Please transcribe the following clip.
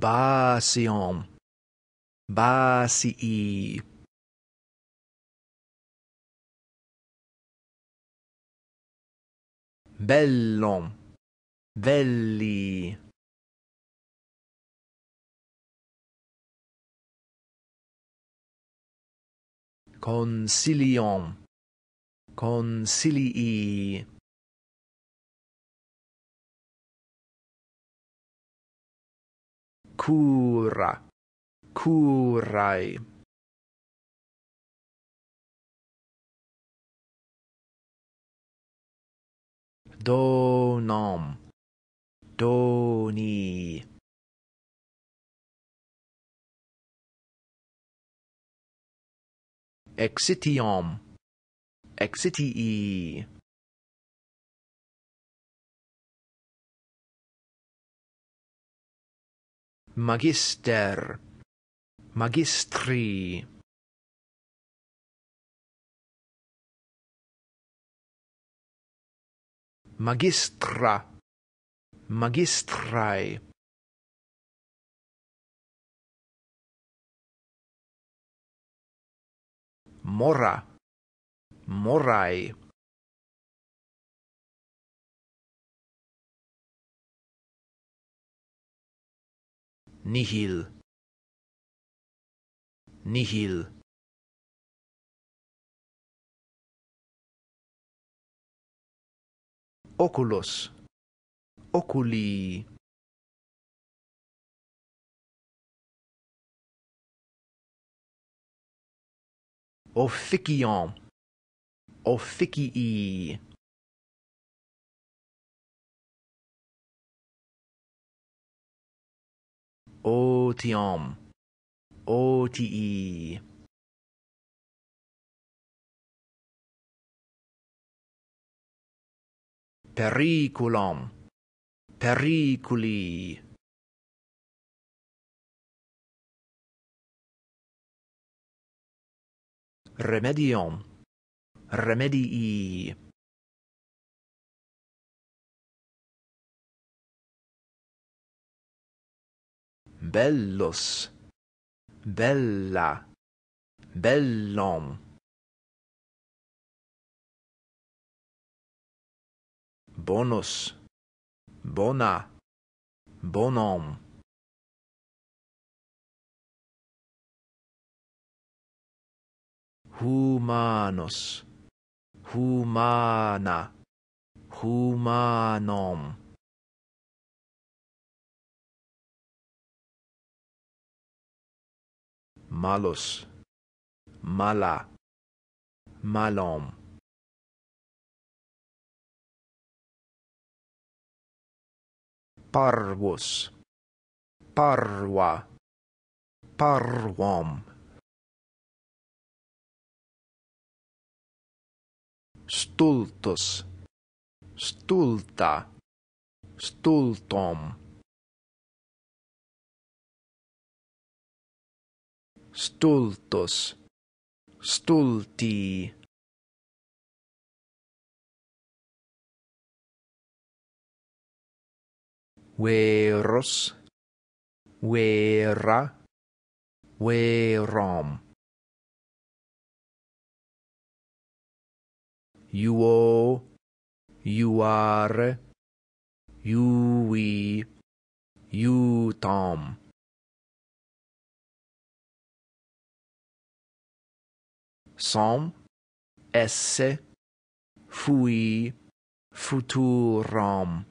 basion basi i bellom velli consilion consilii cura curai donom doni exitiom exitii magister magistri magistra magistrai morra morrai nihil nihil oculos oculi officion officii أوتيوم أوتي periculum periculi remedium remedii bellus bella bellum bonus bona bonum humanus humana humanum malos mala malom parvus parva parvom stultus stulta stultom stultos stulti veros vera verom iuo iuare iui iutam you som esse fui futurum